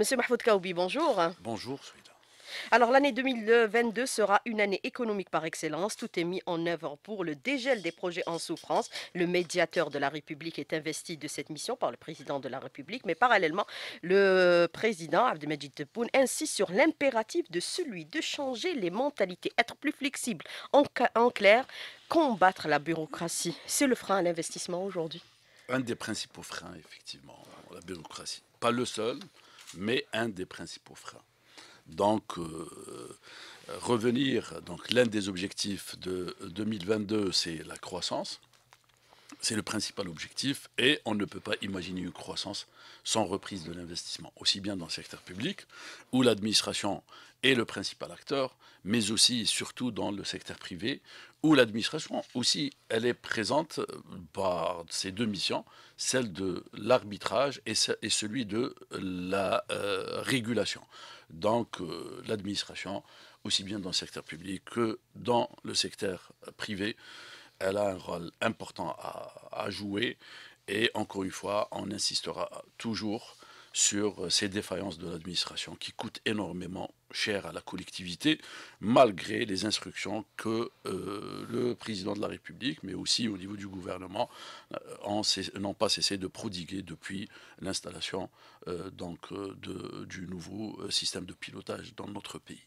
Monsieur Mahfoud Kaoubi, bonjour. Bonjour, Alors l'année 2022 sera une année économique par excellence. Tout est mis en œuvre pour le dégel des projets en souffrance. Le médiateur de la République est investi de cette mission par le président de la République, mais parallèlement, le président Abdelmajid Tebboune insiste sur l'impératif de celui de changer les mentalités, être plus flexible. En, en clair, combattre la bureaucratie. C'est le frein à l'investissement aujourd'hui. Un des principaux freins, effectivement, la bureaucratie. Pas le seul, mais un des principaux freins. Donc, euh, revenir, donc l'un des objectifs de 2022, c'est la croissance. C'est le principal objectif et on ne peut pas imaginer une croissance sans reprise de l'investissement, aussi bien dans le secteur public, où l'administration est le principal acteur, mais aussi et surtout dans le secteur privé, où l'administration aussi, elle est présente euh, par ces deux missions, celle de l'arbitrage et, celui de la euh, régulation. Donc euh, l'administration, aussi bien dans le secteur public que dans le secteur privé, elle a un rôle important à jouer. Et encore une fois, on insistera toujours sur euh, ces défaillances de l'administration qui coûtent énormément cher à la collectivité, malgré les instructions que euh, le président de la République, mais aussi au niveau du gouvernement, euh, n'ont pas cessé de prodiguer depuis l'installation donc, de, du nouveau système de pilotage dans notre pays.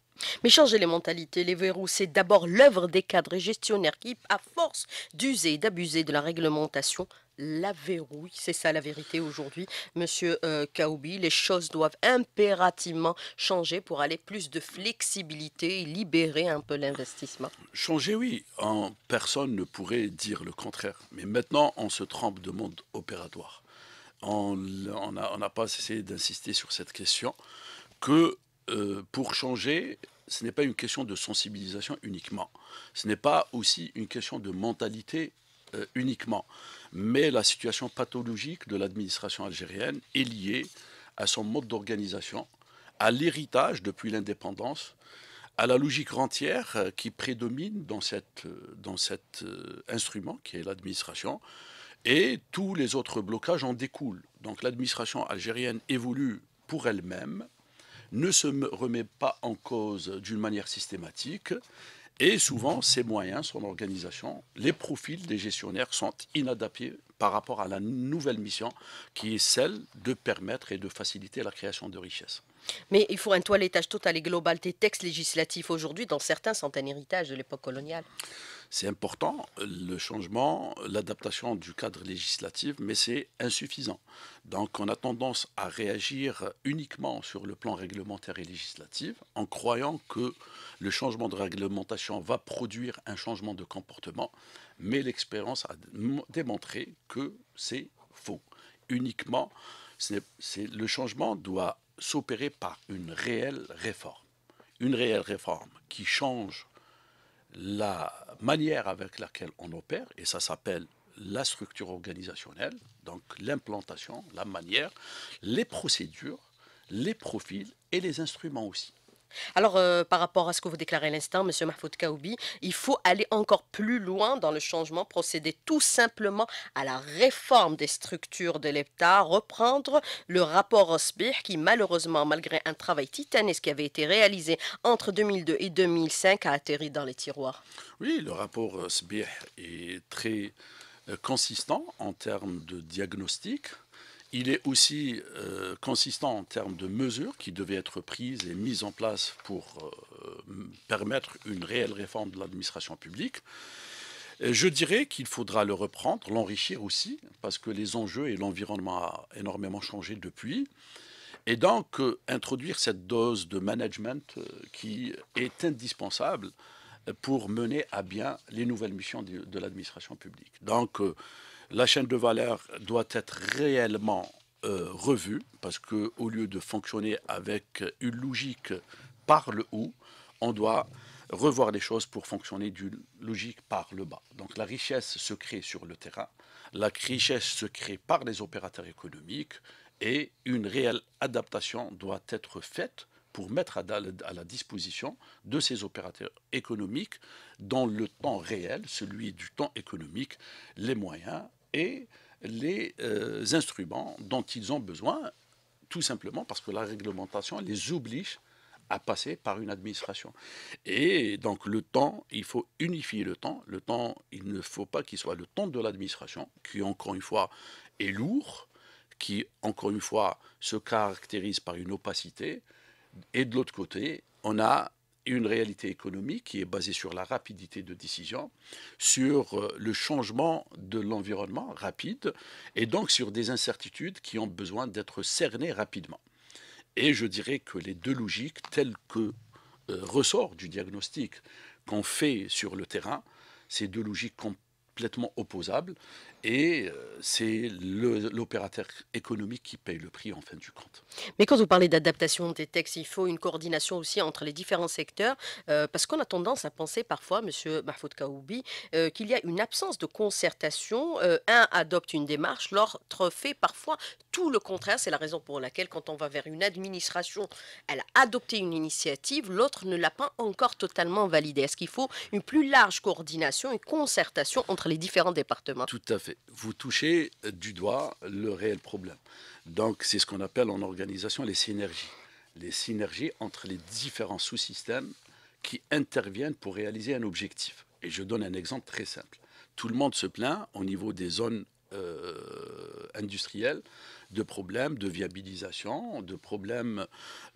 Mais changer les mentalités, les verrous, c'est d'abord l'œuvre des cadres et gestionnaires qui, à force d'user et d'abuser de la réglementation, la verrouille. C'est ça la vérité aujourd'hui, monsieur euh, Kaoubi. Les choses doivent impérativement changer pour aller plus de flexibilité et libérer un peu l'investissement. Changer, oui. En personne ne pourrait dire le contraire. Mais maintenant, on se trempe de monde opératoire. On n'a pas cessé d'insister sur cette question que euh, pour changer, ce n'est pas une question de sensibilisation uniquement. Ce n'est pas aussi une question de mentalité euh, uniquement. Mais la situation pathologique de l'administration algérienne est liée à son mode d'organisation, à l'héritage depuis l'indépendance, à la logique rentière euh, qui prédomine dans cet instrument qui est l'administration. Et tous les autres blocages en découlent. Donc l'administration algérienne évolue pour elle-même, ne se remet pas en cause d'une manière systématique. Et souvent, ses moyens, son organisation, les profils des gestionnaires sont inadaptés par rapport à la nouvelle mission qui est celle de permettre et de faciliter la création de richesses. Mais il faut un toilettage total et global des textes législatifs aujourd'hui, dont certains sont un héritage de l'époque coloniale. C'est important, le changement, l'adaptation du cadre législatif, mais c'est insuffisant. Donc on a tendance à réagir uniquement sur le plan réglementaire et législatif en croyant que le changement de réglementation va produire un changement de comportement, mais l'expérience a démontré que c'est faux. Uniquement, le changement doit s'opérer par une réelle réforme. Une réelle réforme qui change la manière avec laquelle on opère, et ça s'appelle la structure organisationnelle, donc l'implantation, la manière, les procédures, les profils et les instruments aussi. Alors, euh, par rapport à ce que vous déclarez à l'instant, M. Mahfoud Kaoubi, il faut aller encore plus loin dans le changement, procéder tout simplement à la réforme des structures de l'État, reprendre le rapport Osbir qui, malheureusement, malgré un travail titanesque qui avait été réalisé entre 2002 et 2005, a atterri dans les tiroirs. Oui, le rapport Osbir est très euh, consistant en termes de diagnostic, il est aussi euh, consistant en termes de mesures qui devaient être prises et mises en place pour euh, permettre une réelle réforme de l'administration publique. Je dirais qu'il faudra le reprendre, l'enrichir aussi, parce que les enjeux et l'environnement ont énormément changé depuis. Et donc, euh, introduire cette dose de management qui est indispensable pour mener à bien les nouvelles missions de, de l'administration publique. Donc, la chaîne de valeur doit être réellement euh, revue parce que au lieu de fonctionner avec une logique par le haut, on doit revoir les choses pour fonctionner d'une logique par le bas. Donc la richesse se crée sur le terrain, la richesse se crée par les opérateurs économiques et une réelle adaptation doit être faite pour mettre à, la disposition de ces opérateurs économiques, dans le temps réel, celui du temps économique, les moyens et les euh, instruments dont ils ont besoin, tout simplement parce que la réglementation les oblige à passer par une administration. Et donc le temps, il faut unifier le temps. Le temps, il ne faut pas qu'il soit le temps de l'administration, qui encore une fois est lourd, qui encore une fois se caractérise par une opacité, et de l'autre côté, on a une réalité économique qui est basée sur la rapidité de décision, sur euh, le changement de l'environnement rapide, et donc sur des incertitudes qui ont besoin d'être cernées rapidement. Et je dirais que les deux logiques, telles que euh, ressort du diagnostic qu'on fait sur le terrain, ces deux logiques complètement opposables et euh, c'est l'opérateur économique qui paye le prix en fin du compte. Mais quand vous parlez d'adaptation des textes, il faut une coordination aussi entre les différents secteurs, euh, parce qu'on a tendance à penser parfois, M. Mahfoud Kaoubi, euh, qu'il y a une absence de concertation. un adopte une démarche, l'autre fait parfois tout le contraire. C'est la raison pour laquelle quand on va vers une administration, elle a adopté une initiative, l'autre ne l'a pas encore totalement validée. Est-ce qu'il faut une plus large coordination, une concertation entre les différents départements Tout à fait vous touchez du doigt le réel problème. Donc c'est ce qu'on appelle en organisation les synergies. Les synergies entre les différents sous-systèmes qui interviennent pour réaliser un objectif. Et je donne un exemple très simple. Tout le monde se plaint au niveau des zones euh, industrielles de problèmes de viabilisation, de problèmes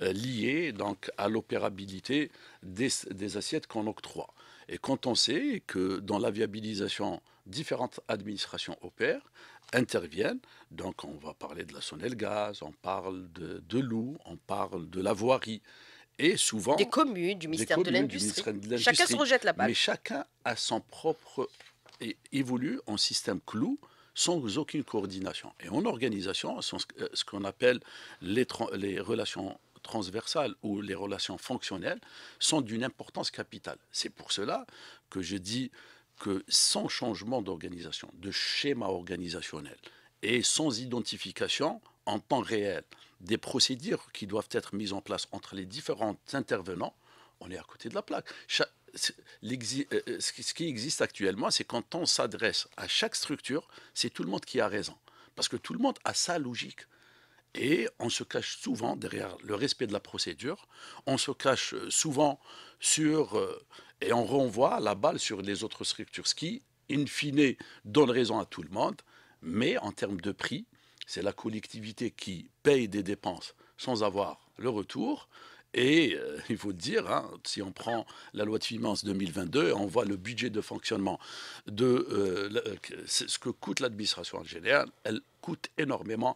euh, liés donc à l'opérabilité des, des assiettes qu'on octroie. Et quand on sait que dans la viabilisation différentes administrations opèrent, interviennent. Donc on va parler de la Sonel-Gaz, on parle de, de l'eau, on parle de la voirie. Et souvent... Des communes, du ministère, de, l'industrie. Chacun se rejette la balle. Mais chacun a son propre... Et évolue en système clou sans aucune coordination. Et en organisation, euh, ce qu'on appelle les, les relations transversales ou les relations fonctionnelles sont d'une importance capitale. C'est pour cela que je dis que sans changement d'organisation, de schéma organisationnel, et sans identification en temps réel des procédures qui doivent être mises en place entre les différents intervenants, on est à côté de la plaque. Euh, euh, ce qui existe actuellement, c'est quand on s'adresse à chaque structure, c'est tout le monde qui a raison. Parce que tout le monde a sa logique. Et on se cache souvent derrière le respect de la procédure, on se cache euh, souvent sur, euh, et on renvoie la balle sur les autres structures, ce qui, in fine, donne raison à tout le monde, mais en termes de prix, c'est la collectivité qui paye des dépenses sans avoir le retour. Et euh, il faut dire, hein, si on prend la loi de finances 2022, on voit le budget de fonctionnement de ce que coûte l'administration général. elle coûte énormément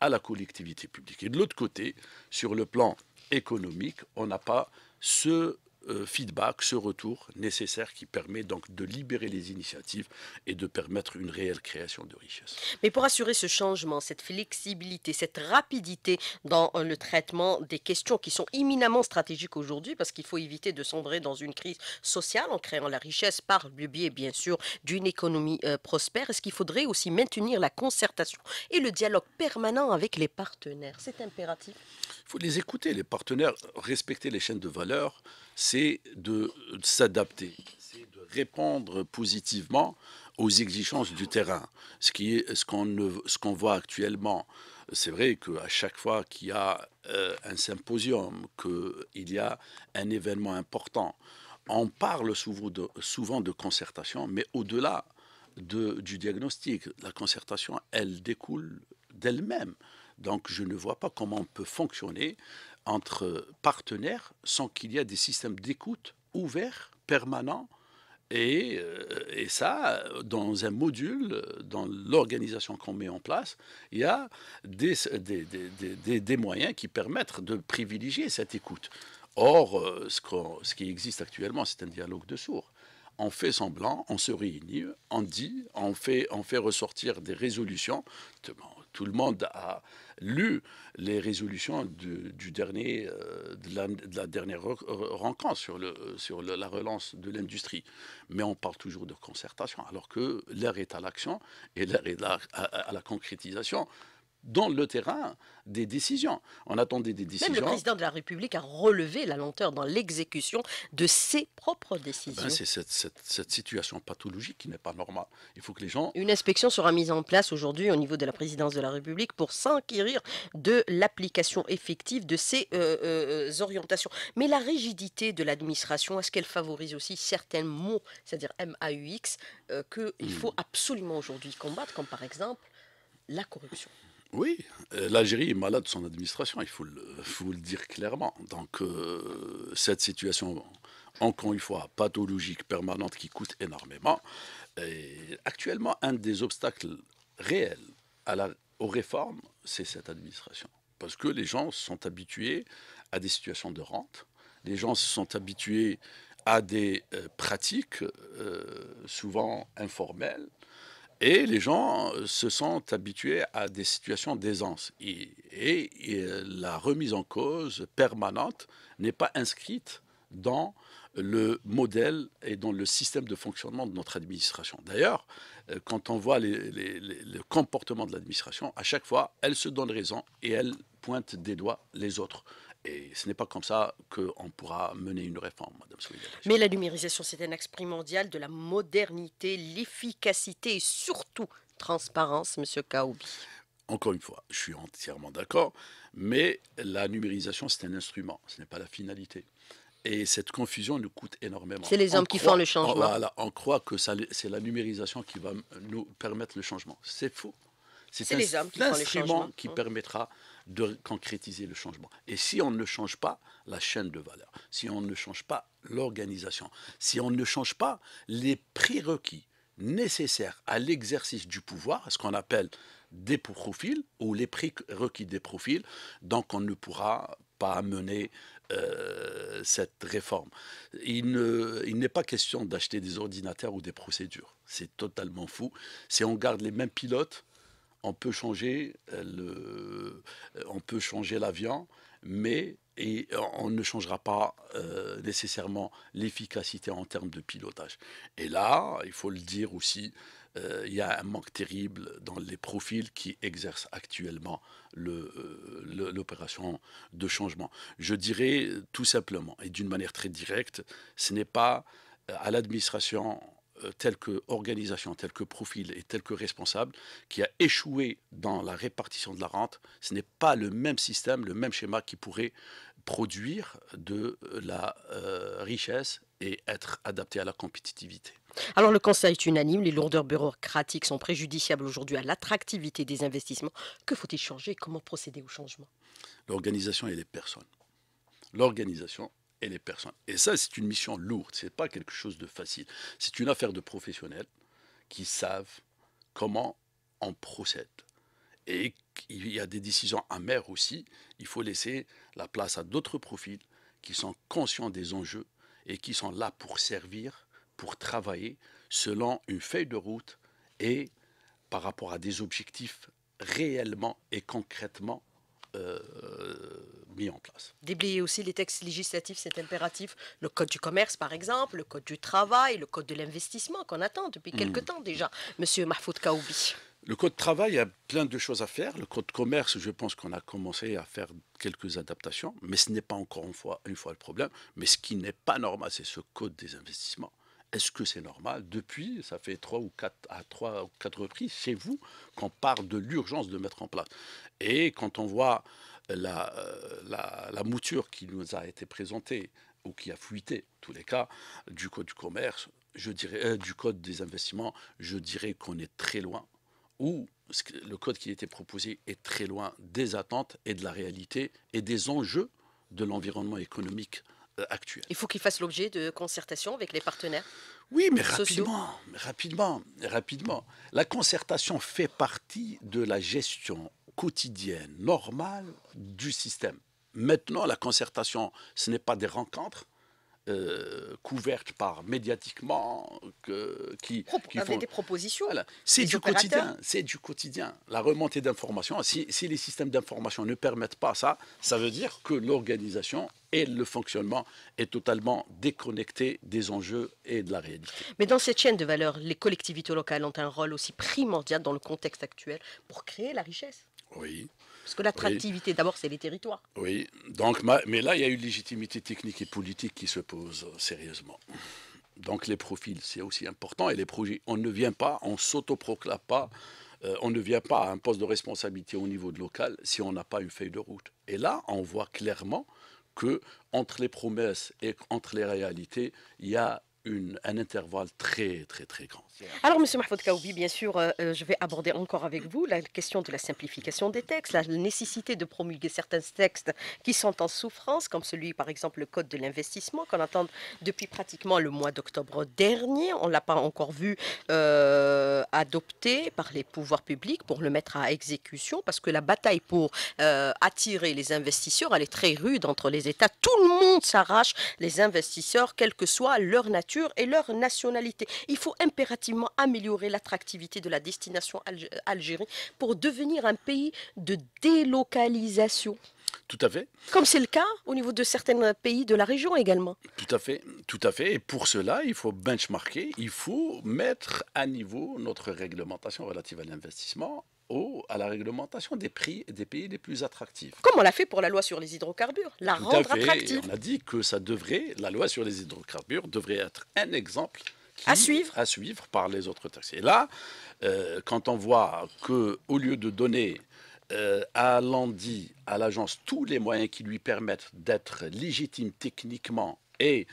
à la collectivité publique. Et de l'autre côté, sur le plan économique, on n'a pas ce euh, feedback, ce retour nécessaire qui permet donc de libérer les initiatives et de permettre une réelle création de richesse. Mais pour assurer ce changement, cette flexibilité, cette rapidité dans euh, le traitement des questions qui sont imminemment stratégiques aujourd'hui, parce qu'il faut éviter de sombrer dans une crise sociale en créant la richesse par le biais, bien sûr, d'une économie euh, prospère, est-ce qu'il faudrait aussi maintenir la concertation et le dialogue permanent avec les partenaires C'est impératif. Il faut les écouter, les partenaires, respecter les chaînes de valeur, c'est c'est de s'adapter, c'est de répondre positivement aux exigences du terrain. Ce qui est ce qu'on voit actuellement, c'est vrai qu'à chaque fois qu'il y a euh, un symposium, qu'il y a un événement important, on parle souvent de, souvent de concertation, mais au-delà de, du diagnostic, la concertation, elle découle d'elle-même. Donc je ne vois pas comment on peut fonctionner entre partenaires sans qu'il y ait des systèmes d'écoute ouverts, permanents, euh, et, ça, dans un module, dans l'organisation qu'on met en place, il y a des, des, moyens qui permettent de privilégier cette écoute. Or, euh, ce, ce qui existe actuellement, c'est un dialogue de sourds. On fait semblant, on se réunit, on dit, on fait, on fait ressortir des résolutions. Tout le monde a, lu les résolutions du, dernier, euh, de la, dernière rencontre sur, le, sur la relance de l'industrie. Mais on parle toujours de concertation, alors que l'heure est à l'action et l'heure est à la concrétisation dans le terrain des décisions. On attendait des décisions. Même le président de la République a relevé la lenteur dans l'exécution de ses propres ben, décisions. c'est cette, situation pathologique qui n'est pas normale. Il faut que les gens. Une inspection sera mise en place aujourd'hui au niveau de la présidence de la République pour s'inquérir de l'application effective de ces euh, euh, orientations. Mais la rigidité de l'administration, est-ce qu'elle favorise aussi certains mots, c'est-à-dire MAUX, x euh, qu'il hmm. faut absolument aujourd'hui combattre, comme par exemple la corruption oui, euh, l'Algérie est malade de son administration, il faut le, dire clairement. Donc euh, cette situation, encore une fois, pathologique, permanente, qui coûte énormément, actuellement un des obstacles réels aux réformes, c'est cette administration. Parce que les gens sont habitués à des situations de rente, les gens se sont habitués à des euh, pratiques souvent informelles, et les gens euh, se sont habitués à des situations d'aisance. Et, euh, la remise en cause permanente n'est pas inscrite dans le modèle et dans le système de fonctionnement de notre administration. D'ailleurs, euh, quand on voit le comportement de l'administration, à chaque fois, elle se donne raison et elle pointe des doigts les autres. Et ce n'est pas comme ça qu'on pourra mener une réforme, Madame Solidarité. Mais la numérisation, c'est un axe primordial de la modernité, l'efficacité et surtout transparence, Monsieur Kaoubi. Encore une fois, je suis entièrement d'accord, mais la numérisation, c'est un instrument, ce n'est pas la finalité. Et cette confusion nous coûte énormément. C'est les hommes qui font le changement. Oh, on croit que c'est la numérisation qui va nous permettre le changement. C'est faux. C'est les qui font le qui hein. permettra de concrétiser le changement. Et si on ne change pas la chaîne de valeur, si on ne change pas l'organisation, si on ne change pas les prérequis nécessaires à l'exercice du pouvoir, ce qu'on appelle des profils ou les prérequis des profils, donc on ne pourra pas amener euh, cette réforme. il n'est pas question d'acheter des ordinateurs ou des procédures. C'est totalement fou. Si on garde les mêmes pilotes, on peut changer euh, le, euh, on peut changer l'avion, mais et euh, on ne changera pas nécessairement l'efficacité en termes de pilotage. Et là, il faut le dire aussi, il y a un manque terrible dans les profils qui exercent actuellement l'opération de changement. Je dirais tout simplement, et d'une manière très directe, ce n'est pas à l'administration euh, tel que organisation, tel que profil et tel que responsable qui a échoué dans la répartition de la rente, ce n'est pas le même système, le même schéma qui pourrait produire de la euh, richesse et être adapté à la compétitivité. Alors le Conseil est unanime, les lourdeurs bureaucratiques sont préjudiciables aujourd'hui à l'attractivité des investissements. Que faut-il changer Comment procéder au changement L'organisation et les personnes. L'organisation et les personnes. Et ça, c'est une mission lourde, c'est pas quelque chose de facile. C'est une affaire de professionnels qui savent comment on procède. Et il y a des décisions amères aussi. Il faut laisser la place à d'autres profils qui sont conscients des enjeux et qui sont là pour servir, pour travailler selon une feuille de route et par rapport à des objectifs réellement et concrètement euh, mis en place. Déblayer aussi les textes législatifs, c'est impératif. Le Code du commerce, par exemple, le Code du travail, le Code de l'investissement qu'on attend depuis quelques hmm. quelque temps déjà, Monsieur Mahfoud Kaoubi. Le code travail, il y a plein de choses à faire. Le code commerce, je pense qu'on a commencé à faire quelques adaptations, mais ce n'est pas encore une fois, une fois le problème. Mais ce qui n'est pas normal, c'est ce code des investissements. Est-ce que c'est normal Depuis, ça fait trois ou quatre à trois ou quatre reprises c'est vous qu'on parle de l'urgence de mettre en place. Et quand on voit euh, la, la, mouture qui nous a été présentée ou qui a fuité, tous les cas, du code du commerce, je dirais, euh, du code des investissements, je dirais qu'on est très loin, ou le code qui était proposé est très loin des attentes et de la réalité et des enjeux de l'environnement économique euh, Actuel. Il faut qu'il fasse l'objet de concertation avec les partenaires. Oui, mais rapidement, rapidement, rapidement. La concertation fait partie de la gestion quotidien, normal du système. Maintenant, la concertation, ce n'est pas des rencontres, euh, couvertes par médiatiquement que, qui, qui avec des propositions. C'est du quotidien, c'est du quotidien. La remontée d'informations, si, si, les systèmes d'information ne permettent pas ça, ça veut dire que l'organisation et le fonctionnement est totalement déconnecté des enjeux et de la réalité. Mais dans cette chaîne de valeur, les collectivités locales ont un rôle aussi primordial dans le contexte actuel pour créer la richesse. Oui. Parce que l'attractivité, d'abord, c'est les territoires. Oui, donc, mais là, il y a une légitimité technique et politique qui se pose sérieusement. Donc les profils, c'est aussi important. Et les projets, on ne vient pas, on s'autoproclame pas, euh, on ne vient pas à un poste de responsabilité au niveau de local si on n'a pas une feuille de route. Et là, on voit clairement que entre les promesses et entre les réalités, il y a un intervalle très, très, très grand. Alors, Monsieur Mahfoud Kaoubi, bien sûr, euh, euh, je vais aborder encore avec vous la question de la simplification des textes, la nécessité de promulguer certains textes qui sont en souffrance, comme celui, par exemple, le Code de l'investissement qu'on attend depuis pratiquement le mois d'octobre dernier. On ne l'a pas encore vu euh, adopté par les pouvoirs publics pour le mettre à exécution, parce que la bataille pour attirer les investisseurs, elle est très rude entre les États. Tout le monde s'arrache les investisseurs, quelle que soit leur nature et leur nationalité. Il faut impérativement améliorer l'attractivité de la destination Algérie pour devenir un pays de délocalisation tout à fait. Comme c'est le cas au niveau de certains pays de la région également. Tout à fait, tout à fait. Et pour cela, il faut benchmarker, il faut mettre à niveau notre réglementation relative à l'investissement ou à la réglementation des prix des pays les plus attractifs. Comme on l'a fait pour la loi sur les hydrocarbures, la rendre attractive. on a dit que ça devrait, la loi sur les hydrocarbures devrait être un exemple à, suivre. à suivre par les autres taxis. Et là, euh, quand on voit que au lieu de donner euh, à l'ANDI, à l'agence, tous les moyens qui lui permettent d'être légitime techniquement et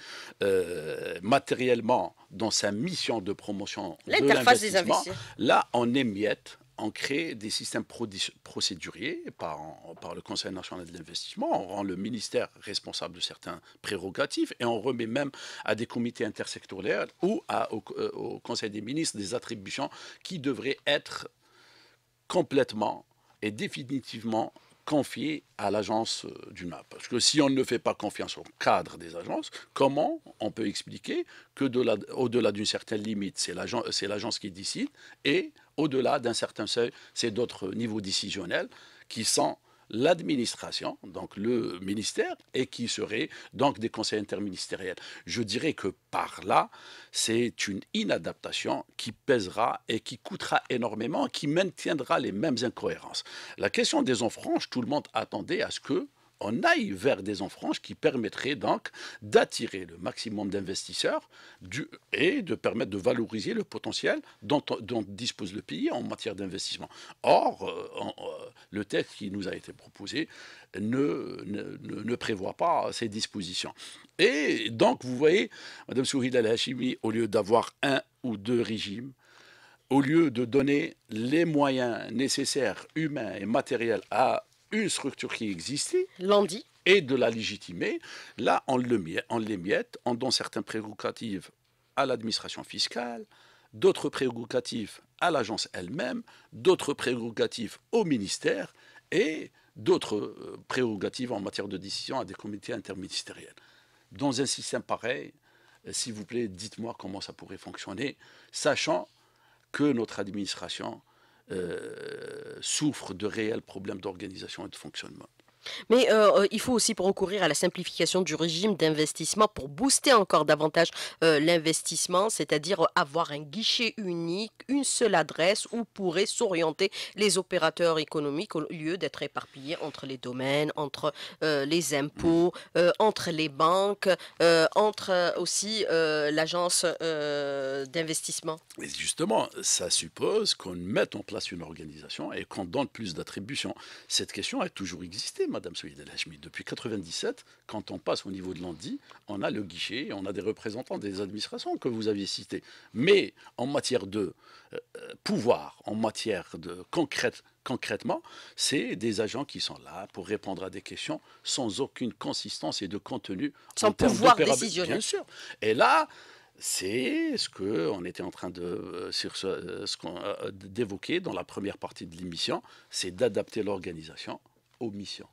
euh, matériellement dans sa mission de promotion de l'investissement, là, on est miette. On crée des systèmes procéduriers par, le Conseil national de l'investissement. On rend le ministère responsable de certains prérogatives et on remet même à des comités intersectoriels ou euh, au, Conseil des ministres des attributions qui devraient être complètement et définitivement confiées à l'agence euh, du MAP. Parce que si on ne fait pas confiance au cadre des agences, comment on peut expliquer que au-delà d'une certaine limite, c'est l'agence qui décide et au-delà d'un certain seuil, c'est d'autres niveaux décisionnels qui sont l'administration, donc le ministère, et qui seraient donc des conseils interministériels. Je dirais que par là, c'est une inadaptation qui pèsera et qui coûtera énormément, qui maintiendra les mêmes incohérences. La question des enfranches, tout le monde attendait à ce que on aille vers des enfranches qui permettraient donc d'attirer le maximum d'investisseurs et de permettre de valoriser le potentiel dont, dispose le pays en matière d'investissement. Or, euh, euh, le texte qui nous a été proposé ne, prévoit pas ces dispositions. Et donc, vous voyez, Mme Souhid al-Hashimi, au lieu d'avoir un ou deux régimes, au lieu de donner les moyens nécessaires, humains et matériels, à une structure qui existait. Lundi. Et de la légitimer. Là, on l'émiette, miette, en donnant certaines prérogatives à l'administration fiscale, d'autres prérogatives à l'agence elle-même, d'autres prérogatives au ministère et d'autres euh, prérogatives en matière de décision à des comités interministériels. Dans un système pareil, euh, s'il vous plaît, dites-moi comment ça pourrait fonctionner, sachant que notre administration souffre euh, souffrent de réels problèmes d'organisation et de fonctionnement. Mais euh, euh, il faut aussi recourir à la simplification du régime d'investissement pour booster encore davantage euh, l'investissement, c'est-à-dire avoir un guichet unique, une seule adresse où pourraient s'orienter les opérateurs économiques au lieu d'être éparpillés entre les domaines, entre les impôts, mm. entre les banques, entre aussi l'agence d'investissement. justement, ça suppose qu'on mette en place une organisation et qu'on donne plus d'attributions. Cette question a toujours existé Madame Soïd Depuis 1997, quand on passe au niveau de l'ANDI, on a le guichet, on a des représentants des administrations que vous aviez cités. Mais en matière de euh, euh, pouvoir, en matière de concrète, concrètement, c'est des agents qui sont là pour répondre à des questions sans aucune consistance et de contenu. Sans pouvoir décisionnel. Bien sûr. Et là, c'est ce qu'on était en train de euh, sur d'évoquer dans la première partie de l'émission, c'est d'adapter l'organisation aux missions.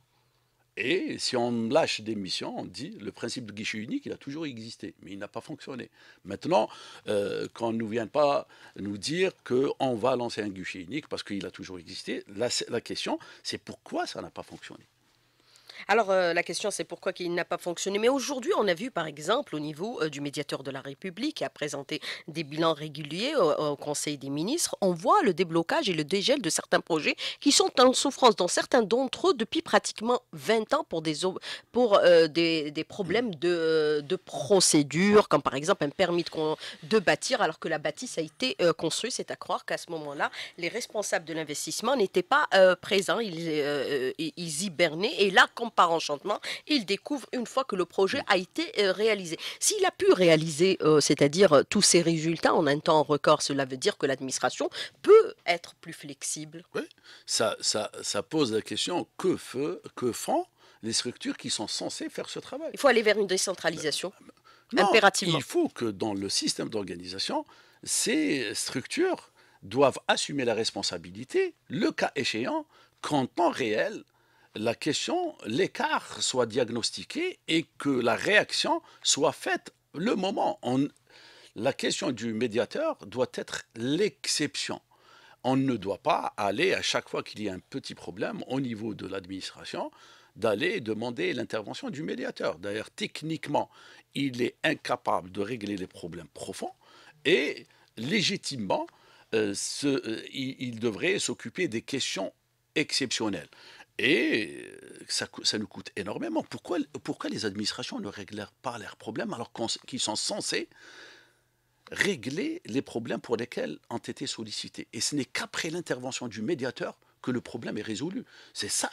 Et si on lâche des missions, on dit le principe de guichet unique, il a toujours existé, mais il n'a pas fonctionné. Maintenant, euh, quand on ne vient pas nous dire qu'on va lancer un guichet unique parce qu'il a toujours existé, la question, c'est pourquoi ça n'a pas fonctionné alors euh, la question c'est pourquoi il n'a pas fonctionné. Mais aujourd'hui, on a vu par exemple au niveau euh, du médiateur de la République qui a présenté des bilans réguliers au, Conseil des ministres, on voit le déblocage et le dégel de certains projets qui sont en souffrance dans certains d'entre eux depuis pratiquement 20 ans pour des euh, problèmes de, procédure, comme par exemple un permis de, bâtir alors que la bâtisse a été construite. C'est à croire qu'à ce moment-là, les responsables de l'investissement n'étaient pas présents, ils, ils hibernaient et là, par enchantement, il découvre une fois que le projet mm. a été euh, réalisé. S'il a pu réaliser, euh, c'est-à-dire euh, tous ses résultats en un temps record, cela veut dire que l'administration peut être plus flexible. Oui, ça, pose la question que, que font les structures qui sont censées faire ce travail Il faut aller vers une décentralisation. impérativement. Il faut que dans le système d'organisation, ces structures doivent assumer la responsabilité, le cas échéant, qu'en temps réel, la question, l'écart soit diagnostiqué et que la réaction soit faite le moment. On, la question du médiateur doit être l'exception. On ne doit pas aller à chaque fois qu'il y a un petit problème au niveau de l'administration d'aller demander l'intervention du médiateur. D'ailleurs, techniquement, il est incapable de régler les problèmes profonds et légitimement, euh, euh, il devrait s'occuper des questions exceptionnelles. Et euh, ça, nous coûte énormément. Pourquoi, les administrations ne règlent pas leurs problèmes alors qu'ils sont censés régler les problèmes pour lesquels ont été sollicités Et ce n'est qu'après l'intervention du médiateur que le problème est résolu. C'est ça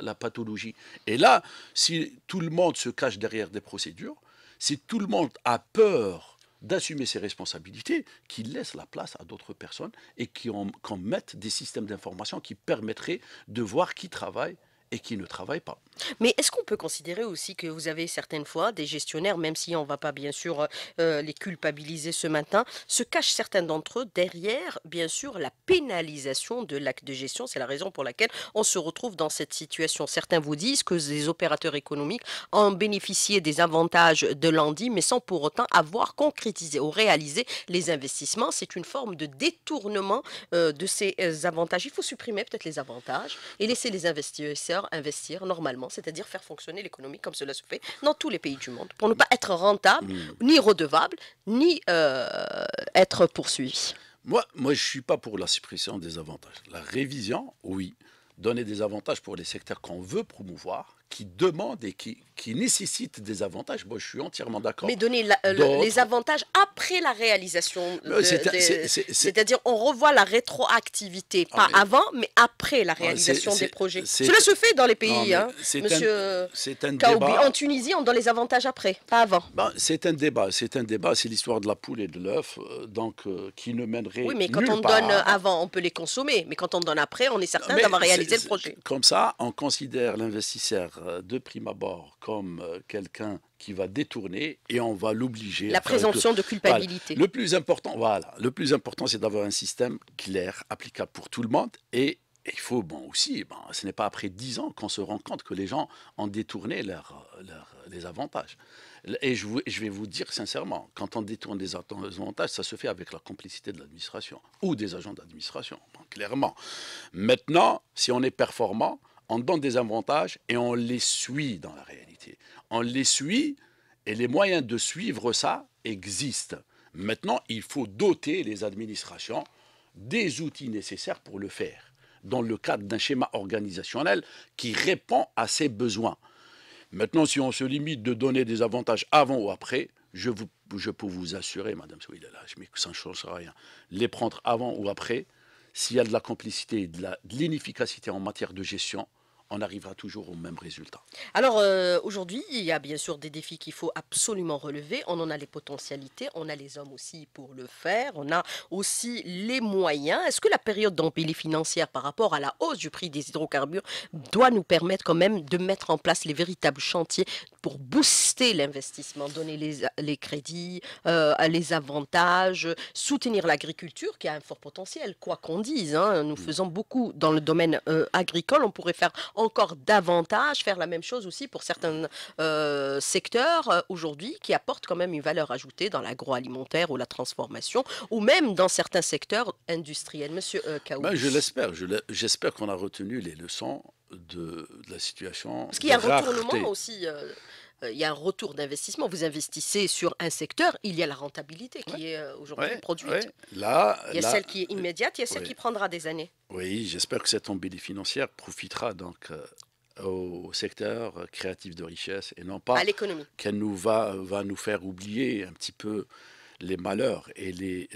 la, pathologie. Et là, si tout le monde se cache derrière des procédures, si tout le monde a peur d'assumer ses responsabilités, qui laisse la place à d'autres personnes et qui en mettent des systèmes d'information qui permettraient de voir qui travaille et qui ne travaillent pas. Mais est-ce qu'on peut considérer aussi que vous avez certaines fois des gestionnaires, même si on ne va pas bien sûr euh, euh, les culpabiliser ce matin, se cachent certains d'entre eux derrière, bien sûr, la pénalisation de l'acte de gestion. C'est la raison pour laquelle on se retrouve dans cette situation. Certains vous disent que les opérateurs économiques ont bénéficié des avantages de l'ANDI, mais sans pour autant avoir concrétisé ou réalisé les investissements. C'est une forme de détournement euh, de ces avantages. Il faut supprimer peut-être les avantages et laisser les investisseurs investir normalement, c'est-à-dire faire fonctionner l'économie comme cela se fait dans tous les pays du monde, pour ne pas être rentable, mm. ni redevable, ni euh, être poursuivi. Moi, moi je ne suis pas pour la suppression des avantages. La révision, oui. Donner des avantages pour les secteurs qu'on veut promouvoir, qui demandent et qui, nécessitent des avantages. Moi, je suis entièrement d'accord. Mais donner euh, les avantages après la réalisation. C'est-à-dire, on revoit la rétroactivité, ah, pas avant, mais après la ah, réalisation des projets. Cela se fait dans les pays, hein, C'est monsieur un, un Débat. En Tunisie, on donne les avantages après, pas avant. Ben, c'est un débat, c'est un débat, c'est l'histoire de la poule et de l'œuf, euh, donc euh, qui ne mènerait Oui, mais quand on donne avant, on peut les consommer, mais quand on donne après, on est certain d'avoir réalisé le projet. Comme ça, on considère l'investisseur euh, de prime abord comme euh, quelqu'un qui va détourner et on va l'obliger. La présomption de culpabilité. Le plus important, voilà, le plus important, c'est d'avoir un système clair, applicable pour tout le monde et il faut bon, aussi, ben, ce n'est pas après dix ans qu'on se rend compte que les gens ont détourné leurs euh, les avantages. Et je, vais vous dire sincèrement, quand on détourne des avantages, ça se fait avec la complicité de l'administration ou des agents d'administration, clairement. Maintenant, si on est performant, on donne des avantages et on les suit dans la réalité. On les suit et les moyens de suivre ça existent. Maintenant, il faut doter les administrations des outils nécessaires pour le faire, dans le cadre d'un schéma organisationnel qui répond à ces besoins. Maintenant, si on se limite de donner des avantages avant ou après, je, peux vous assurer, Madame Souilala, je ça ne rien. Les prendre avant ou après, s'il y a de la complicité et de l'inefficacité en matière de gestion, on arrivera toujours au même résultat. Alors euh, aujourd'hui, il y a bien sûr des défis qu'il faut absolument relever. On en a les potentialités, on a les hommes aussi pour le faire, on a aussi les moyens. Est-ce que la période d'embellie financière par rapport à la hausse du prix des hydrocarbures doit nous permettre quand même de mettre en place les véritables chantiers pour booster l'investissement, donner les, les crédits, euh, les avantages, soutenir l'agriculture qui a un fort potentiel, quoi qu'on dise. Hein. nous mm. faisons beaucoup dans le domaine euh, agricole, on pourrait faire encore davantage, faire la même chose aussi pour certains euh, secteurs aujourd'hui qui apportent quand même une valeur ajoutée dans l'agroalimentaire ou la transformation, ou même dans certains secteurs industriels. Monsieur Kaou. Ben, je l'espère, j'espère qu'on a retenu les leçons de, la situation. Parce qu'il y a un retournement aussi. Euh, euh, il y a un retour d'investissement. Vous investissez sur un secteur, il y a la rentabilité qui est euh, aujourd'hui produite. Là, il y a celle qui est immédiate, il y a celle qui prendra des années. Oui, j'espère que cette embellie financière profitera donc au secteur créatif de richesse et non pas à l'économie. Qu'elle nous va, va nous faire oublier un petit peu les malheurs et les,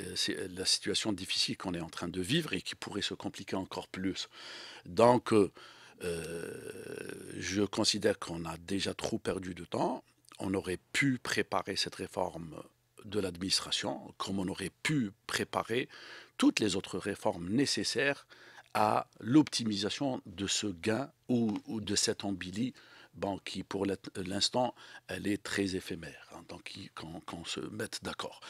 la situation difficile qu'on est en train de vivre et qui pourrait se compliquer encore plus. Donc, euh, je considère qu'on a déjà trop perdu de temps. On aurait pu préparer cette réforme de l'administration, comme on aurait pu préparer toutes les autres réformes nécessaires à l'optimisation de ce gain ou, de cette ambilie qui, pour l'instant, elle est très éphémère. tant hein, donc, qu'on se mette d'accord.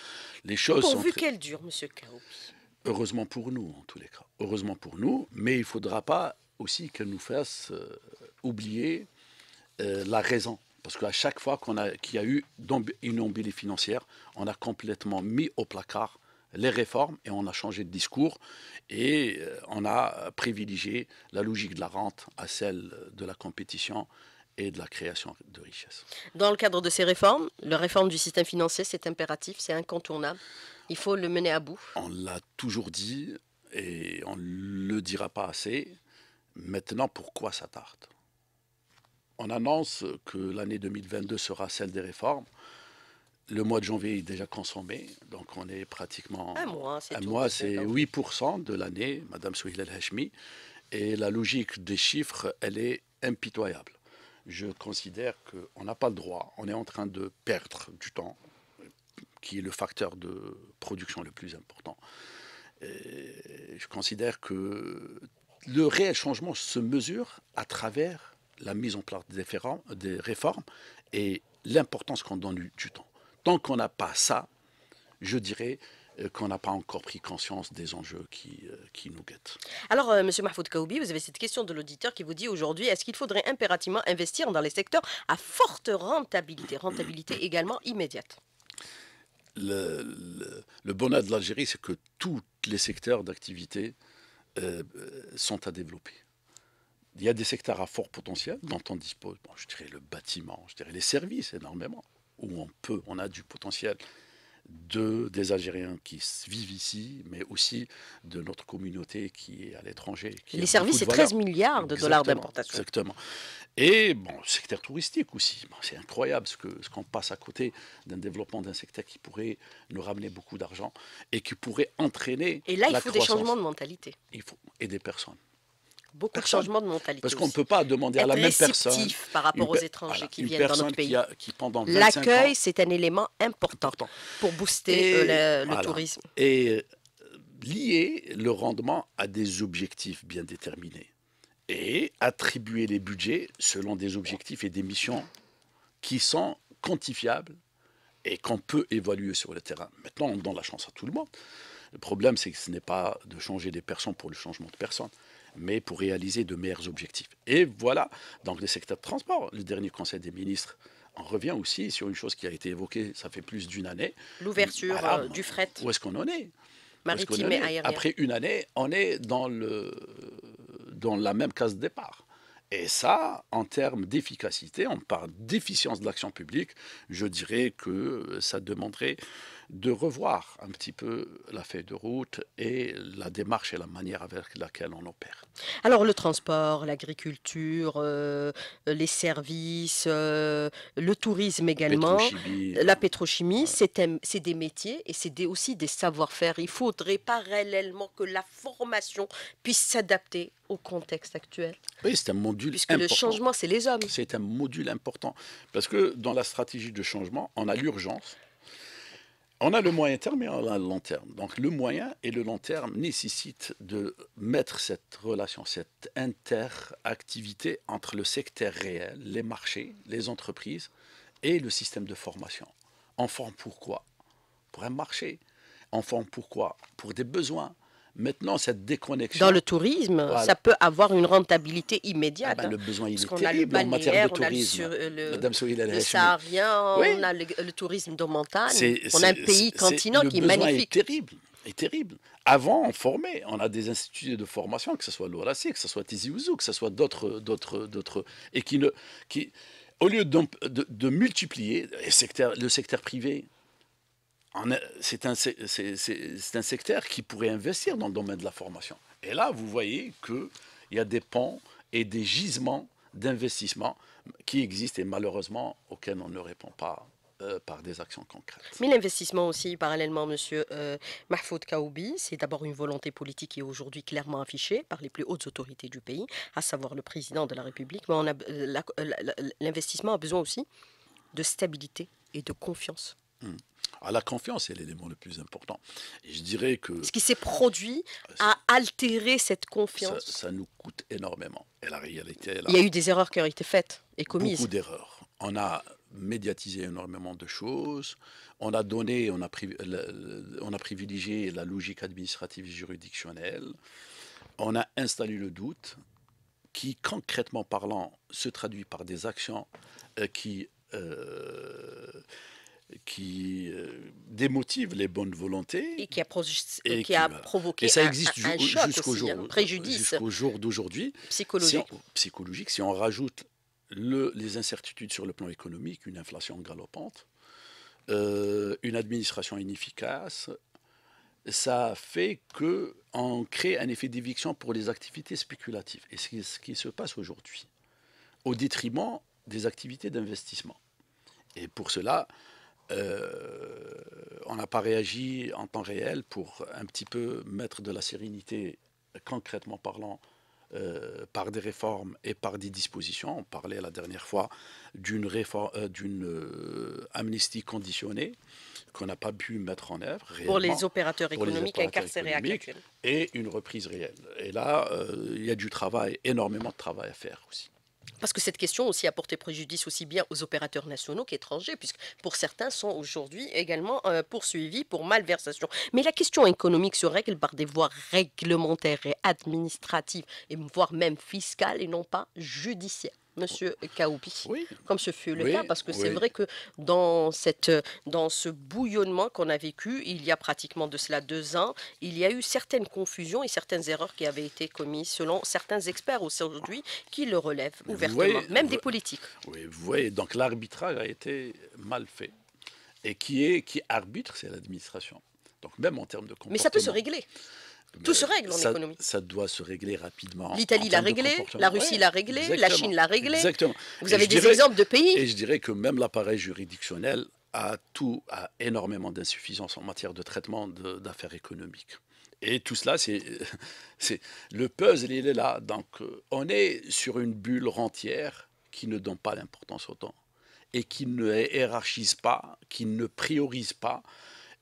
Les choses Pourvu très... qu'elle dure, Monsieur Kaoubi. Heureusement pour nous, en tous les cas. Heureusement pour nous, mais il ne faudra pas aussi qu'elle nous fasse euh, oublier euh, la raison. Parce qu'à chaque fois qu'on a, qu'il y a eu une ombilie financière, on a complètement mis au placard les réformes et on a changé de discours et euh, on a privilégié la logique de la rente à celle de la compétition et de la création de richesses. Dans le cadre de ces réformes, la réforme du système financier, c'est impératif, c'est incontournable. Il faut le mener à bout. On l'a toujours dit et on ne le dira pas assez. Maintenant, pourquoi ça tarde On annonce que l'année 2022 sera celle des réformes. Le mois de janvier est déjà consommé, donc on est pratiquement... Un mois, c'est 8% de l'année, Madame Souhil el Et la logique des chiffres, elle est impitoyable. Je considère qu'on n'a pas le droit, on est en train de perdre du temps, qui est le facteur de production le plus important. je considère que le réel changement se mesure à travers la mise en place des, réformes et l'importance qu'on donne du temps. Tant qu'on n'a pas ça, je dirais euh, qu'on n'a pas encore pris conscience des enjeux qui, euh, nous guettent. Alors, M. Euh, Monsieur Mahfoud Kaoubi, vous avez cette question de l'auditeur qui vous dit aujourd'hui, est-ce qu'il faudrait impérativement investir dans les secteurs à forte rentabilité, rentabilité également immédiate le, le bonheur de l'Algérie, c'est que tous les secteurs d'activité euh, sont à développer. Il y a des secteurs à fort potentiel dont on dispose. Bon, je dirais le bâtiment, je dirais les services énormément, où on peut, on a du potentiel de, des Algériens qui vivent ici, mais aussi de notre communauté qui est à l'étranger. Les services, c'est 13 milliards de dollars d'importation. Exactement. Et bon, le secteur touristique aussi. c'est incroyable ce qu'on ce qu'on passe à côté d'un développement d'un secteur qui pourrait nous ramener beaucoup d'argent et qui pourrait entraîner. Et là, il faut des changements de mentalité. Il faut, et des personnes beaucoup de changements de mentalité. Parce qu'on ne peut pas demander à la même personne. par rapport aux étrangers qui viennent dans notre pays. L'accueil, c'est un élément important, pour booster euh, le, tourisme. Et euh, lier le rendement à des objectifs bien déterminés et attribuer les budgets selon des objectifs et des missions qui sont quantifiables et qu'on peut évaluer sur le terrain. Maintenant, on donne la chance à tout le monde. Le problème, c'est que ce n'est pas de changer des personnes pour le changement de personnes, mais pour réaliser de meilleurs objectifs. Et voilà, Donc, les secteurs de transport, le dernier Conseil des ministres en revient aussi sur une chose qui a été évoquée, ça fait plus d'une année. L'ouverture euh, du fret. Où est-ce qu'on en est Maritime et Après une année, on est dans le dans la même case de départ. Et ça, en termes d'efficacité, on parle d'efficience de l'action publique, je dirais que ça demanderait de revoir un petit peu la feuille de route et la démarche et la manière avec laquelle on opère. Alors le transport, l'agriculture, euh, les services, euh, le tourisme également, la pétrochimie, c'est des métiers et c'est aussi des savoir-faire. Il faudrait parallèlement que la formation puisse s'adapter au contexte actuel. Oui, c'est un module Puisque le changement, c'est les hommes. C'est un module important. Parce que dans la stratégie de changement, on a l'urgence, on a le moyen terme et on a le long terme. Donc le moyen et le long terme nécessitent de mettre cette relation, cette interactivité entre le secteur réel, les marchés, les entreprises et le système de formation. En forme pourquoi Pour un marché. En forme pourquoi Pour des besoins. Maintenant, cette déconnexion. Dans le tourisme, ça peut avoir une rentabilité immédiate. Ah ben, le hein, besoin, il est terrible en matière de tourisme. On a le, Madame le Saharien, on a le, tourisme de montagne. On a un pays continent qui est magnifique. Est terrible est terrible. Avant, on formait. On a des instituts de formation, que ce soit l'Orassi, que ce soit Tizi Ouzou, que ce soit d'autres, d'autres, d'autres, et qui ne, qui, au lieu de, de, multiplier secteur, le secteur privé, c'est un, un, secteur qui pourrait investir dans le domaine de la formation. Et là, vous voyez qu'il y a des ponts et des gisements d'investissement qui existent et malheureusement auxquels on ne répond pas euh, par des actions concrètes. Mais l'investissement aussi, parallèlement, Monsieur euh, Mahfoud Kaoubi, c'est d'abord une volonté politique qui est aujourd'hui clairement affichée par les plus hautes autorités du pays, à savoir le président de la République. Mais euh, l'investissement a besoin aussi de stabilité et de confiance Mm. Ah, la confiance est l'élément le plus important. je dirais que. Ce qui s'est produit a altéré cette confiance. Ça, nous coûte énormément. Et la réalité Il y a eu des erreurs qui ont été faites et commises. Beaucoup d'erreurs. On a médiatisé énormément de choses. On a donné, on a, on a privilégié la logique administrative et juridictionnelle. On a installé le doute qui, concrètement parlant, se traduit par des actions euh, qui. Euh, qui euh, démotive les bonnes volontés. Et qui a, qui a provoqué et ça existe un, choc hein, jusqu'au jour, d'aujourd'hui. Psychologique. Si on, rajoute le, les incertitudes sur le plan économique, une inflation galopante, euh, une administration inefficace, ça fait que on crée un effet d'éviction pour les activités spéculatives. Et c'est ce qui se passe aujourd'hui, au détriment des activités d'investissement. Et pour cela, euh, on n'a pas réagi en temps réel pour un petit peu mettre de la sérénité, concrètement parlant, euh, par des réformes et par des dispositions. On parlait la dernière fois d'une euh, d'une amnistie conditionnée qu'on n'a pas pu mettre en œuvre. Pour les opérateurs économiques incarcérés Et une reprise réelle. Et là, il y a du travail, énormément de travail à faire aussi. Parce que cette question aussi a porté préjudice aussi bien aux opérateurs nationaux qu'étrangers, puisque pour certains sont aujourd'hui également euh, poursuivis pour malversation. Mais la question économique se règle par des voies réglementaires et administratives, et voire même fiscales, et non pas judiciaires. Monsieur Kaoubi, comme ce fut le cas, parce que c'est vrai que dans, cette, dans ce bouillonnement qu'on a vécu, il y a pratiquement de cela deux ans, il y a eu certaines confusions et certaines erreurs qui avaient été commises selon certains experts aujourd'hui qui le relèvent ouvertement, même des politiques. Oui, vous voyez, donc l'arbitrage a été mal fait. Et qui, est, qui arbitre, c'est l'administration. Donc même en termes de Mais ça peut se régler. Tout se règle en économie. Ça doit se régler rapidement. L'Italie l'a réglé, la Russie l'a réglé, la Chine l'a réglé. Exactement. Vous avez des exemples de pays. Et je dirais que même l'appareil juridictionnel a, tout, a énormément d'insuffisance en matière de traitement d'affaires économiques. Et tout cela, c'est le puzzle, il est là. Donc, euh, on est sur une bulle rentière qui ne donne pas l'importance autant et qui ne hiérarchise pas, qui ne priorise pas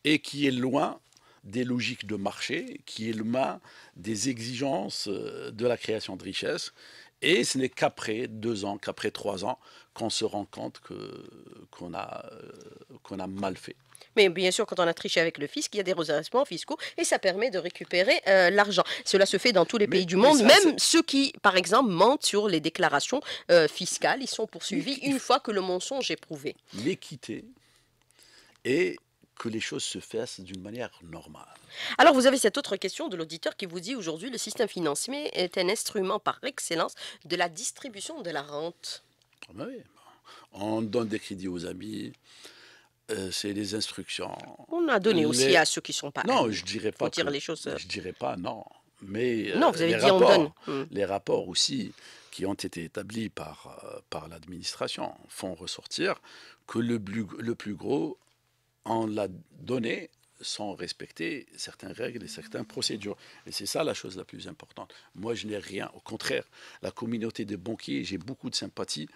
et qui est loin des logiques de marché qui main des exigences euh, de la création de richesses. Et ce n'est qu'après deux ans, qu'après trois ans, qu'on se rend compte qu'on a, euh, qu'on a mal fait. Mais bien sûr, quand on a triché avec le fisc, il y a des redressements fiscaux et ça permet de récupérer euh, l'argent. Cela se fait dans tous les pays du monde, même ceux qui, par exemple, mentent sur les déclarations fiscales, ils sont poursuivis une fois que le mensonge est prouvé. L'équité est que les choses se fassent d'une manière normale. Alors, vous avez cette autre question de l'auditeur qui vous dit aujourd'hui le système financier est un instrument par excellence de la distribution de la rente. Ah ben oui, on donne des crédits aux amis. Euh, c'est les instructions. On a donné aussi à ceux qui sont pas. Non, je dirais pas. les choses. Euh. Je dirais pas non, mais euh, non, vous avez dit on donne. Hmm. Les rapports aussi qui ont été établis par par l'administration font ressortir que le le plus gros on la donné sans respecter certaines règles et certaines procédures. Et c'est ça la chose la plus importante. Moi, je n'ai rien. Au contraire, la communauté des banquiers, j'ai beaucoup de sympathie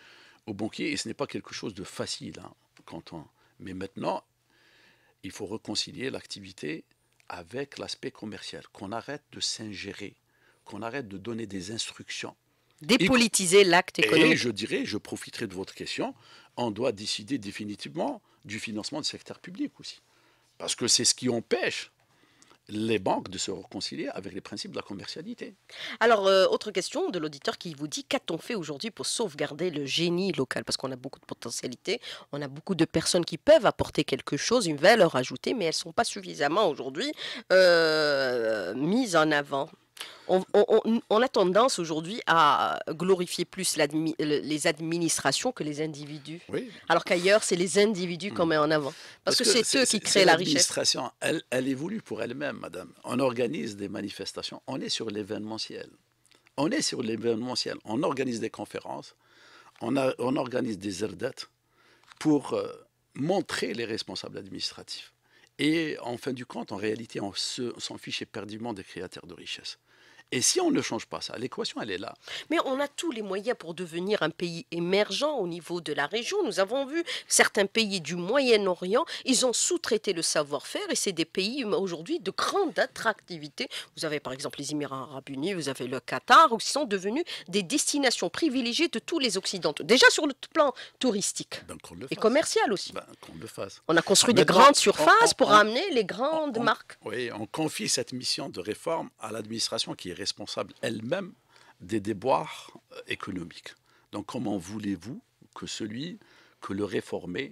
aux banquiers et ce n'est pas quelque chose de facile. on... Hein, Mais maintenant, il faut reconcilier l'activité avec l'aspect commercial, qu'on arrête de s'ingérer, qu'on arrête de donner des instructions. Dépolitiser l'acte économique. Et je dirais, je profiterai de votre question, on doit décider définitivement du financement du secteur public aussi. Parce que c'est ce qui empêche les banques de se réconcilier avec les principes de la commercialité. Alors, euh, autre question de l'auditeur qui vous dit qu'a-t-on fait aujourd'hui pour sauvegarder le génie local Parce qu'on a beaucoup de potentialités, on a beaucoup de personnes qui peuvent apporter quelque chose, une valeur ajoutée, mais elles ne sont pas suffisamment aujourd'hui euh, mises en avant on, a tendance aujourd'hui à glorifier plus les administrations que les individus. Alors qu'ailleurs, c'est les individus qu'on hmm. met en avant. Parce, que, c'est eux qui créent la richesse. L'administration, elle, est évolue pour elle-même, madame. On organise des manifestations. On est sur l'événementiel. On est sur l'événementiel. On organise des conférences. On, organise des erdettes pour euh, montrer les responsables administratifs. Et en fin du compte, en réalité, on s'en fiche éperdument des créateurs de richesse. Et si on ne change pas ça, l'équation, elle est là. Mais on a tous les moyens pour devenir un pays émergent au niveau de la région. Nous avons vu certains pays du Moyen-Orient, ils ont sous-traité le savoir-faire et c'est des pays aujourd'hui de grande attractivité. Vous avez par exemple les Émirats arabes unis, vous avez le Qatar, où ils sont devenus des destinations privilégiées de tous les Occidentaux. Déjà sur le plan touristique ben, et commercial aussi. Ben, on, a construit ah, des grandes surfaces pour amener les grandes marques. Oui, on confie cette mission de réforme à l'administration qui est responsable elle-même des déboires euh, économiques. Donc comment voulez-vous que celui que le réformé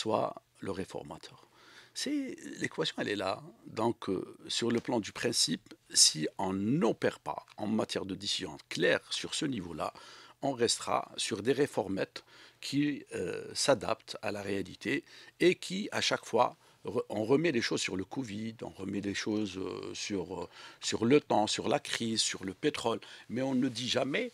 soit le réformateur C'est l'équation, elle est là. Donc euh, sur le plan du principe, si on n'opère pas en matière de décision claire sur ce niveau-là, on restera sur des réformettes qui euh, s'adaptent à la réalité et qui, à chaque fois, on remet les choses sur le Covid, on remet les choses euh, sur, euh, sur le temps, sur la crise, sur le pétrole, mais on ne dit jamais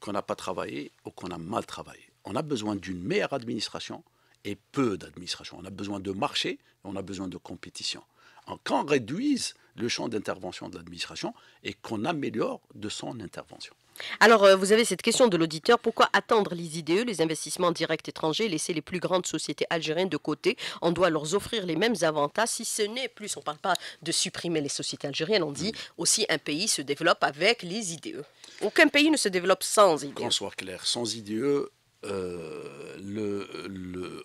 qu'on n'a pas travaillé ou qu'on a mal travaillé. On a besoin d'une meilleure administration et peu d'administration. On a besoin de marché, on a besoin de compétition. Quand on réduise le champ d'intervention de l'administration et qu'on améliore de son intervention. Alors, euh, vous avez cette question de l'auditeur. Pourquoi attendre les IDE, les investissements directs étrangers, laisser les plus grandes sociétés algériennes de côté On doit leur offrir les mêmes avantages, si ce n'est plus. On ne parle pas de supprimer les sociétés algériennes. On dit mm. aussi un pays se développe avec les IDE. Aucun pays ne se développe sans IDE. Qu'on soit clair, sans IDE, euh,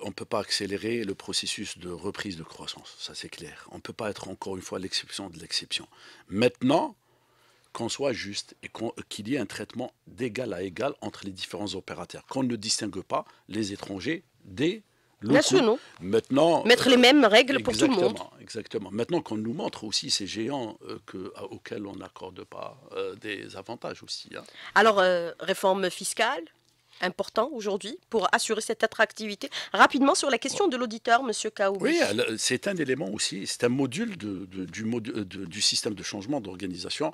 on ne peut pas accélérer le processus de reprise de croissance. Ça, c'est clair. On ne peut pas être encore une fois l'exception de l'exception. Maintenant, qu'on soit juste et qu'il y ait un traitement d'égal à égal entre les différents opérateurs, qu'on ne distingue pas les étrangers des nationaux. Maintenant, mettre euh, les mêmes règles pour tout le monde. Exactement. Maintenant qu'on nous montre aussi ces géants euh, auxquels on n'accorde pas euh, des avantages aussi. Hein. Alors, réforme fiscale, important aujourd'hui pour assurer cette attractivité. Rapidement, sur la question de l'auditeur, Monsieur Kaou. Oui, c'est un élément aussi, c'est un module du, du système de changement d'organisation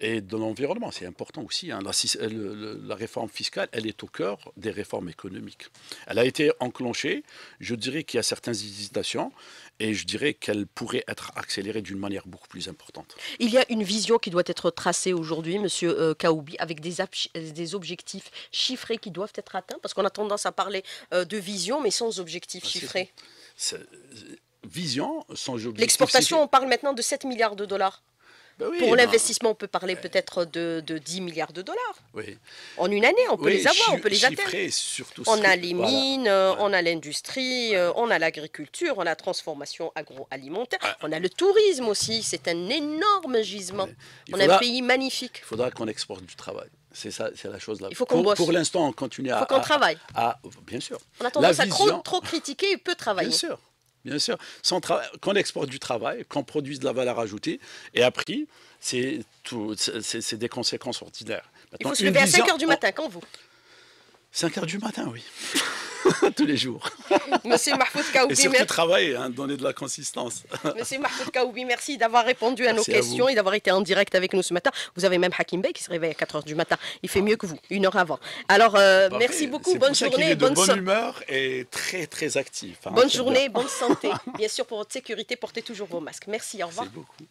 et de l'environnement. C'est important aussi. Hein. La, la, réforme fiscale, elle est au cœur des réformes économiques. Elle a été enclenchée. Je dirais qu'il y a certaines hésitations et je dirais qu'elle pourrait être accélérée d'une manière beaucoup plus importante. Il y a une vision qui doit être tracée aujourd'hui, Monsieur euh, Kaoubi, avec des, objectifs chiffrés qui doivent être atteints, parce qu'on a tendance à parler euh, de vision, mais sans objectifs ah, chiffrés. Euh, L'exportation, on parle maintenant de 7 milliards de dollars. Bah pour bah. l'investissement, on peut parler euh. peut-être de, 10 milliards de dollars. En une année, on peut les avoir, on peut les atteindre. on a les mines, euh, on a l'industrie, euh, on a l'agriculture, on a la transformation agroalimentaire, on a le tourisme aussi. C'est un énorme gisement. On a un pays magnifique. Il faudra qu'on exporte du travail. C'est ça, c'est la chose là. Il faut qu'on bosse. Pour l'instant, on continue à. Il faut travaille. bien sûr. On a tendance à trop, trop critiquer et peu travailler. Bien sûr. Bien sûr, qu'on exporte du travail, qu'on produise de la valeur ajoutée, et après, c'est des conséquences ordinaires. Il faut à 5 h du matin, quand vous 5 heures du matin, oui. tous les jours. Monsieur Kaoubi, et surtout merci. travailler, hein, donner de la consistance. Monsieur Mahfoud Kaoubi, merci d'avoir répondu à nos questions et d'avoir été en direct avec nous ce matin. Vous avez même Hakim Bey qui se réveille à 4 h du matin. Il fait mieux que vous, une heure avant. Alors, euh, bah, merci beaucoup, bonne journée, est de bonne, humeur et très très actif. Hein, bonne journée, bonne santé. Bien sûr, pour votre sécurité, portez toujours vos masques. Merci, au revoir. beaucoup.